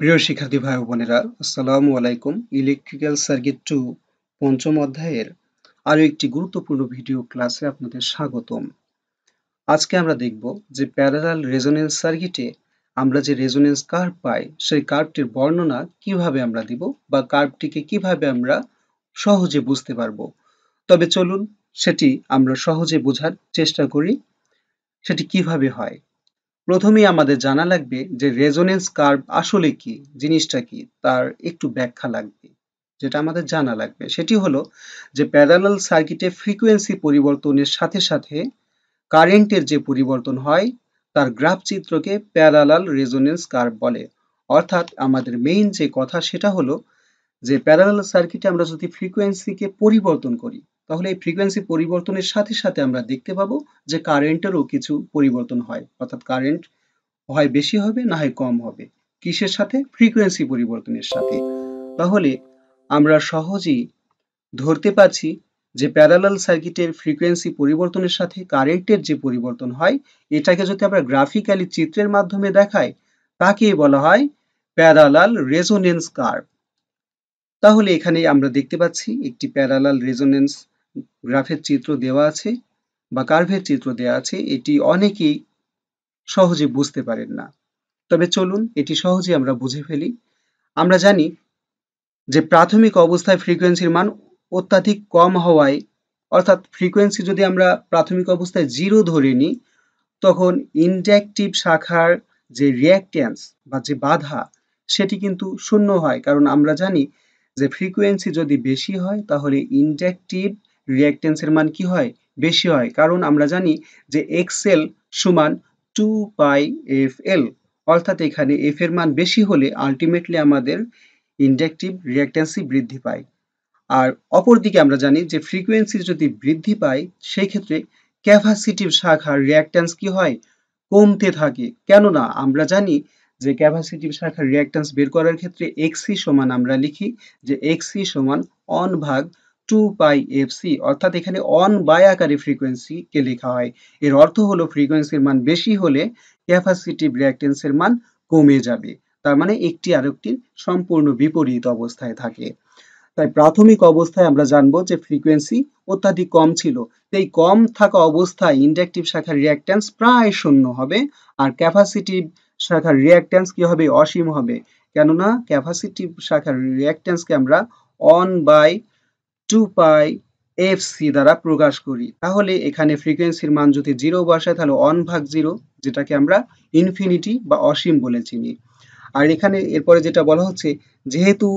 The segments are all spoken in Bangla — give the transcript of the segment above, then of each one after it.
প্রিয় শিক্ষার্থী ভাই বোনেরা আসসালামু আলাইকুম ইলেকট্রিক্যাল সার্কিট টু পঞ্চম অধ্যায়ের আরও একটি গুরুত্বপূর্ণ ভিডিও ক্লাসে আপনাদের স্বাগতম আজকে আমরা দেখব যে প্যারালাল রেজোনেন্স সার্কিটে আমরা যে রেজোনেন্স কার্ভ পাই সেই কার্ভটির বর্ণনা কিভাবে আমরা দিব বা কার্ভটিকে কিভাবে আমরা সহজে বুঝতে পারব তবে চলুন সেটি আমরা সহজে বোঝার চেষ্টা করি সেটি কিভাবে হয় প্রথমেই আমাদের জানা লাগবে যে রেজোনেন্স কার্ভ আসলে কি জিনিসটা কি তার একটু ব্যাখ্যা লাগবে যেটা আমাদের জানা লাগবে সেটি হলো যে প্যারালাল সার্কিটে ফ্রিকোয়েন্সি পরিবর্তনের সাথে সাথে কারেন্টের যে পরিবর্তন হয় তার গ্রাফ চিত্রকে প্যারালাল রেজোনেন্স কার্ভ বলে অর্থাৎ আমাদের মেইন যে কথা সেটা হলো যে প্যারালাল সার্কিটে আমরা যদি ফ্রিকোয়েন্সিকে পরিবর্তন করি তাহলে এই ফ্রিকোয়েন্সি পরিবর্তনের সাথে সাথে আমরা দেখতে পাবো যে কারেন্টেরও কিছু পরিবর্তন হয় অর্থাৎ কারেন্ট হয় বেশি হবে না হয় কম হবে কিসের সাথে ফ্রিকোয়েন্সি পরিবর্তনের সাথে তাহলে আমরা সহজেই ধরতে পারছি যে প্যারালাল সার্কিটের ফ্রিকোয়েন্সি পরিবর্তনের সাথে কারেন্টের যে পরিবর্তন হয় এটাকে যদি আমরা গ্রাফিক্যালি চিত্রের মাধ্যমে দেখাই তাকে বলা হয় প্যারালাল রেজোনেন্স কার্ভ তাহলে এখানে আমরা দেখতে পাচ্ছি একটি প্যারালাল রেজোনেন্স গ্রাফের চিত্র দেওয়া আছে বা কার্ভের চিত্র দেওয়া আছে এটি অনেকেই সহজে বুঝতে পারেন না তবে চলুন এটি সহজে আমরা বুঝে ফেলি আমরা জানি যে প্রাথমিক অবস্থায় ফ্রিকোয়েন্সির মান অত্যাধিক কম হওয়ায় অর্থাৎ ফ্রিকোয়েন্সি যদি আমরা প্রাথমিক অবস্থায় জিরো ধরে নিই তখন ইন্ডাকটিভ শাখার যে রিয়াক্ট্যান্স বা যে বাধা সেটি কিন্তু শূন্য হয় কারণ আমরা জানি যে ফ্রিকোয়েন্সি যদি বেশি হয় তাহলে ইন্ডাকটিভ রিয়াক্টেন্সের মান কি হয় বেশি হয় কারণ আমরা জানি যে এক্সেল সমান টু পাই এফ এল অর্থাৎ এখানে এফ এর মান বেশি হলে আলটিমেটলি আমাদের ইন্ডাকটিভ রিয়াক্টেন্সি বৃদ্ধি পায় আর অপরদিকে আমরা জানি যে ফ্রিকোয়েন্সি যদি বৃদ্ধি পায় সেই ক্ষেত্রে ক্যাপাসিটিভ শাখার রিয়াক্ট্যান্স কি হয় কমতে থাকে কেননা আমরা জানি যে ক্যাপাসিটিভ শাখার রিয়াকটেন্স বের করার ক্ষেত্রে এক্সি সমান আমরা লিখি যে এক্সি সমান অন ভাগ টু বাই এফ সি অর্থাৎ এখানে অন বাই আকারে কে লেখা হয় এর অর্থ হলো ফ্রিকোয়েন্সির মান বেশি হলে ক্যাপাসিটিভ রিয়াক্টেন্সের মান কমে যাবে তার মানে একটি আরেকটির সম্পূর্ণ বিপরীত অবস্থায় থাকে তাই প্রাথমিক অবস্থায় আমরা জানবো যে ফ্রিকোয়েন্সি অত্যাধিক কম ছিল এই কম থাকা অবস্থায় ইন্ডাকটিভ শাখার রিয়াক্ট্যান্স প্রায় শূন্য হবে আর ক্যাপাসিটিভ শাখার রিয়াক্ট্যান্স কি হবে অসীম হবে কেননা ক্যাপাসিটিভ শাখার রিয়াক্ট্যান্সকে আমরা one by two pi F দ্বারা প্রকাশ করি তাহলে এখানে ফ্রিকোয়েন্সির মান যদি জিরো বসায় তাহলে অন ভাগ জিরো যেটাকে আমরা ইনফিনিটি বা অসীম বলে চিনি আর এখানে এরপরে যেটা বলা হচ্ছে যেহেতু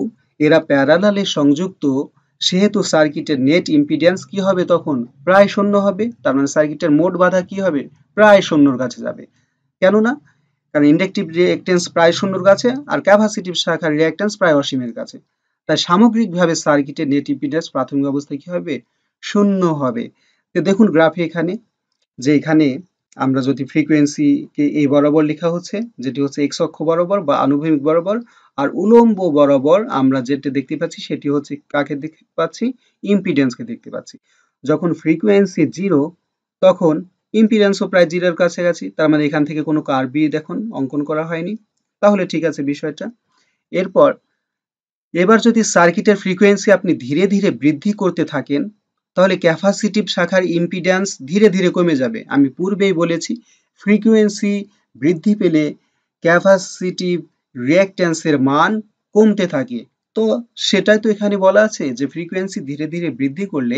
এরা প্যারালালে সংযুক্ত সেহেতু সার্কিটের নেট ইম্পিডেন্স কি হবে তখন প্রায় শূন্য হবে তার মানে সার্কিটের মোট বাধা কি হবে প্রায় শূন্যর কাছে যাবে কেননা কারণ ইন্ডাকটিভ রিয়েক্টেন্স প্রায় শূন্যর কাছে আর ক্যাপাসিটিভ শাখার রিয়েক্টেন্স প্রায় অসীমের কাছে তাই সামগ্রিকভাবে সার্কিটের নেট ইম্পিডেন্স প্রাথমিক অবস্থায় কি হবে শূন্য হবে তো দেখুন গ্রাফে এখানে যে এখানে আমরা যদি ফ্রিকোয়েন্সিকে এই বরাবর লেখা হচ্ছে যেটি হচ্ছে এক্স অক্ষ বরাবর বা আনুভূমিক বরাবর আর উলম্ব বরাবর আমরা যেটা দেখতে পাচ্ছি সেটি হচ্ছে কাকে দেখতে পাচ্ছি ইম্পিডেন্সকে দেখতে পাচ্ছি যখন ফ্রিকোয়েন্সি জিরো তখন ইম্পিডেন্সও প্রায় জিরোর কাছাকাছি তার মানে এখান থেকে কোনো কার্বি দেখুন অঙ্কন করা হয়নি তাহলে ঠিক আছে বিষয়টা এরপর এবার যদি সার্কিটের ফ্রিকোয়েন্সি আপনি ধীরে ধীরে বৃদ্ধি করতে থাকেন তাহলে ক্যাপাসিটিভ শাখার ইম্পিডেন্স ধীরে ধীরে কমে যাবে আমি পূর্বেই বলেছি ফ্রিকোয়েন্সি বৃদ্ধি পেলে ক্যাপাসিটিভ রিয়াক্ট্যান্সের মান কমতে থাকে তো সেটাই তো এখানে বলা আছে যে ফ্রিকোয়েন্সি ধীরে ধীরে বৃদ্ধি করলে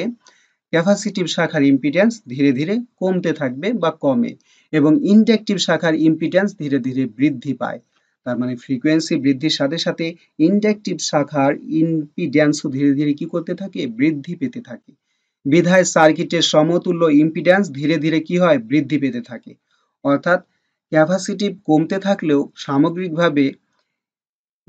ক্যাপাসিটিভ শাখার ইম্পিডেন্স ধীরে ধীরে কমতে থাকবে বা কমে এবং ইন্ডাকটিভ শাখার ইম্পিডেন্স ধীরে ধীরে বৃদ্ধি পায় তার মানে ফ্রিকোয়েন্সি বৃদ্ধির সাথে সাথে ইন্ডাকটিভ শাখার ইম্পিড্যান্সও ধীরে ধীরে কি করতে থাকে বৃদ্ধি পেতে থাকে বিধায় সার্কিটের সমতুল্য ইম্পিডেন্স ধীরে ধীরে কি হয় বৃদ্ধি পেতে থাকে অর্থাৎ ক্যাপাসিটি কমতে থাকলেও সামগ্রিকভাবে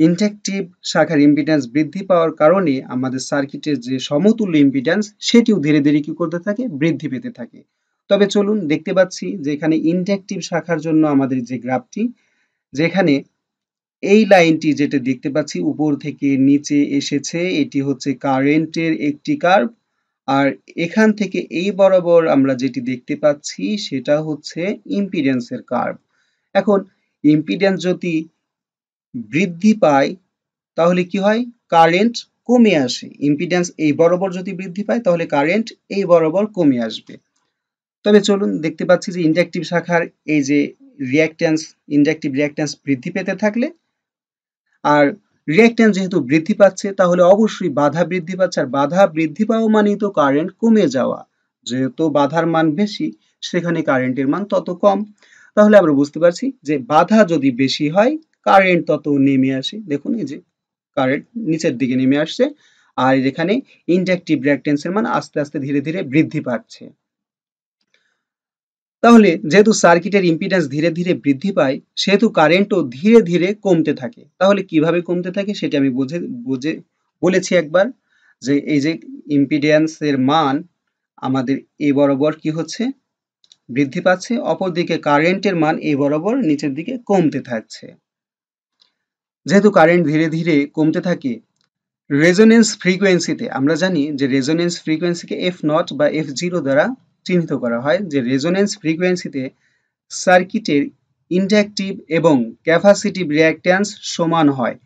ইন্ডাকটিভ শাখার ইম্পিডেন্স বৃদ্ধি পাওয়ার কারণে আমাদের সার্কিটের যে সমতুল্য ইম্পিডেন্স সেটিও ধীরে ধীরে কি করতে থাকে বৃদ্ধি পেতে থাকে তবে চলুন দেখতে পাচ্ছি যে এখানে ইন্ডাকটিভ শাখার জন্য আমাদের যে গ্রাফটি যেখানে এই লাইনটি যেটা দেখতে পাচ্ছি উপর থেকে নিচে এসেছে এটি হচ্ছে কারেন্টের একটি কার্ভ আর এখান থেকে এই বরাবর আমরা যেটি দেখতে পাচ্ছি সেটা হচ্ছে ইম্পিডেন্সের কার্ভ এখন ইম্পিডেন্স যদি বৃদ্ধি পায় তাহলে কি হয় কারেন্ট কমে আসে ইম্পিডেন্স এই বরাবর যদি বৃদ্ধি পায় তাহলে কারেন্ট এই বরাবর কমে আসবে তবে চলুন দেখতে পাচ্ছি যে ইন্ডাকটিভ শাখার এই যে রিয়াক্ট্যান্স ইন্ডাকটিভ রিয়াক্ট্যান্স বৃদ্ধি পেতে থাকলে আর রিয়াক্ট্যান্স যেহেতু বৃদ্ধি পাচ্ছে তাহলে অবশ্যই বাধা বৃদ্ধি পাচ্ছে আর বাধা বৃদ্ধি পাওয়া মানেই তো কারেন্ট কমে যাওয়া যেহেতু বাধার মান বেশি সেখানে কারেন্টের মান তত কম তাহলে আমরা বুঝতে পারছি যে বাধা যদি বেশি হয় কারেন্ট তত নেমে আসে দেখুন এই যে কারেন্ট নিচের দিকে নেমে আসছে আর এখানে ইন্ডাকটিভ রিয়াক্টেন্সের মান আস্তে আস্তে ধীরে ধীরে বৃদ্ধি পাচ্ছে তাহলে যেহেতু সার্কিটের ইম্পিডেন্স ধীরে ধীরে বৃদ্ধি পায় সেহেতু কারেন্টও ধীরে ধীরে কমতে থাকে তাহলে কিভাবে কমতে থাকে সেটা আমি বুঝে বুঝে বলেছি একবার যে এই যে ইম্পিডেন্সের মান আমাদের এ বরাবর কি হচ্ছে বৃদ্ধি পাচ্ছে অপরদিকে কারেন্টের মান এ বরাবর নিচের দিকে কমতে থাকছে যেহেতু কারেন্ট ধীরে ধীরে কমতে থাকে রেজোনেন্স ফ্রিকোয়েন্সিতে আমরা জানি যে রেজোনেন্স ফ্রিকোয়েন্সিকে এফ নট বা এফ জিরো দ্বারা চিহ্নিত করা হয় যে রেজোনেন্স ফ্রিকোয়েন্সিতে সার্কিটের ইন্ডাকটিভ এবং ক্যাপাসিটিভ রিয়াক্ট্যান্স সমান হয়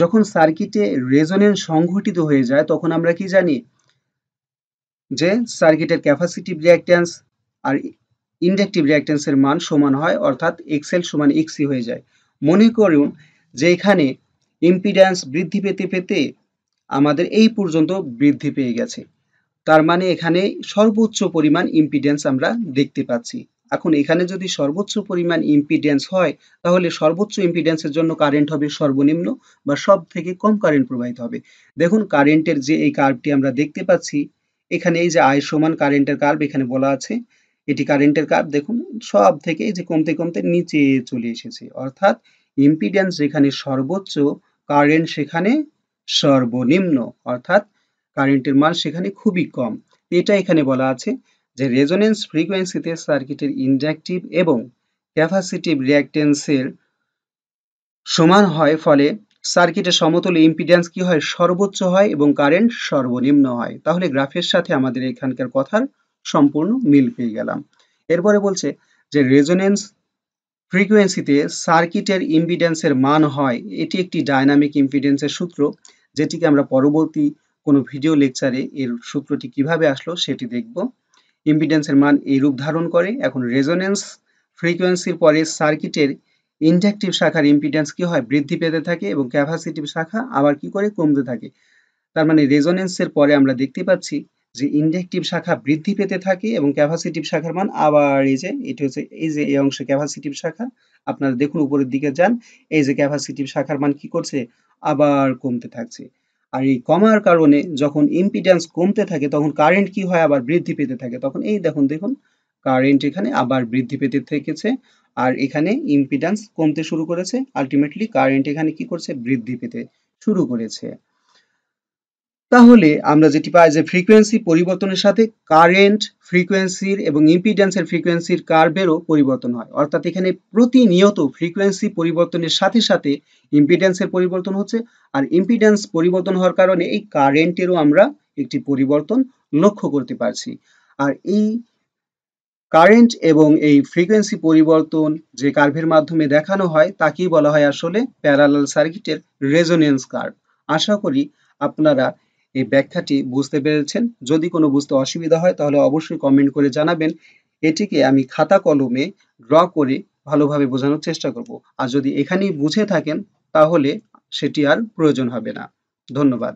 যখন সার্কিটে রেজোনেন্স সংঘটিত হয়ে যায় তখন আমরা কি জানি যে সার্কিটের ক্যাপাসিটিভ রিয়াক্ট্যান্স আর ইন্ডাকটিভ রিয়াক্ট্যান্সের মান সমান হয় অর্থাৎ এক্সেল সমান এক্সি হয়ে যায় মনে করুন যে এখানে ইম্পিডেন্স বৃদ্ধি পেতে পেতে আমাদের এই পর্যন্ত বৃদ্ধি পেয়ে গেছে তার মানে এখানে সর্বোচ্চ পরিমাণ ইম্পিডেন্স আমরা দেখতে পাচ্ছি এখন এখানে যদি সর্বোচ্চ পরিমাণ ইম্পিডেন্স হয় তাহলে সর্বোচ্চ ইম্পিডেন্সের জন্য কারেন্ট হবে সর্বনিম্ন বা সব থেকে কম কারেন্ট প্রবাহিত হবে দেখুন কারেন্টের যে এই কার্ভটি আমরা দেখতে পাচ্ছি এখানে এই যে আয় সমান কারেন্টের কার্ভ এখানে বলা আছে এটি কারেন্টের কার্ভ দেখুন সব থেকে এই যে কমতে কমতে নিচে চলে এসেছে অর্থাৎ ইম্পিডেন্স যেখানে সর্বোচ্চ কারেন্ট সেখানে সর্বনিম্ন অর্থাৎ কারেন্টের মান সেখানে খুবই কম এটা এখানে বলা আছে যে রেজোনেন্স ফ্রিকোয়েন্সিতে সার্কিটের ইন্ডাকটিভ এবং ক্যাপাসিটিভ রিয়াক্টেন্সের সমান হয় ফলে সার্কিটের সমতল ইম্পিডেন্স কি হয় সর্বোচ্চ হয় এবং কারেন্ট সর্বনিম্ন হয় তাহলে গ্রাফের সাথে আমাদের এখানকার কথার সম্পূর্ণ মিল পেয়ে গেলাম এরপরে বলছে যে রেজোনেন্স ফ্রিকোয়েন্সিতে সার্কিটের ইম্পিডেন্সের মান হয় এটি একটি ডায়নামিক ইম্পিডেন্সের সূত্র যেটিকে আমরা পরবর্তী কোনো ভিডিও লেকচারে এর সূত্রটি কিভাবে আসলো সেটি দেখব ইম্পিডেন্সের মান এই রূপ ধারণ করে এখন রেজোনেন্স ফ্রিকোয়েন্সির পরে সার্কিটের ইন্ডাকটিভ শাখার ইম্পিডেন্স কি হয় বৃদ্ধি পেতে থাকে এবং ক্যাপাসিটিভ শাখা আবার কি করে কমতে থাকে তার মানে রেজোনেন্সের পরে আমরা দেখতে পাচ্ছি যে ইন্ডাকটিভ শাখা বৃদ্ধি পেতে থাকে এবং ক্যাপাসিটিভ শাখার মান আবার এই যে এটি হচ্ছে এই যে এই অংশে ক্যাপাসিটিভ শাখা আপনারা দেখুন উপরের দিকে যান এই যে ক্যাপাসিটিভ শাখার মান কি করছে আবার কমতে থাকছে আর এই কমার কারণে যখন ইম্পিডেন্স কমতে থাকে তখন কারেন্ট কি হয় আবার বৃদ্ধি পেতে থাকে তখন এই দেখুন দেখুন কারেন্ট এখানে আবার বৃদ্ধি পেতে থেকেছে আর এখানে ইম্পিডেন্স কমতে শুরু করেছে আলটিমেটলি কারেন্ট এখানে কি করছে বৃদ্ধি পেতে শুরু করেছে তাহলে আমরা যেটি পাই যে ফ্রিকোয়েন্সি পরিবর্তনের সাথে কারেন্ট ফ্রিকোয়েন্সির এবং ইম্পিডেন্সের ফ্রিকোয়েন্সির কার্ভেরও পরিবর্তন হয় অর্থাৎ এখানে প্রতিনিয়ত ফ্রিকোয়েন্সি পরিবর্তনের সাথে সাথে ইম্পিডেন্সের পরিবর্তন হচ্ছে আর ইম্পিডেন্স পরিবর্তন হওয়ার কারণে এই কারেন্টেরও আমরা একটি পরিবর্তন লক্ষ্য করতে পারছি আর এই কারেন্ট এবং এই ফ্রিকোয়েন্সি পরিবর্তন যে কার্ভের মাধ্যমে দেখানো হয় তাকেই বলা হয় আসলে প্যারালাল সার্কিটের রেজোনেন্স কার্ভ আশা করি আপনারা এই ব্যাখ্যাটি বুঝতে পেরেছেন যদি কোনো বুঝতে অসুবিধা হয় তাহলে অবশ্যই কমেন্ট করে জানাবেন এটিকে আমি খাতা কলমে ড্র করে ভালোভাবে বোঝানোর চেষ্টা করব আর যদি এখানেই বুঝে থাকেন তাহলে সেটি আর প্রয়োজন হবে না ধন্যবাদ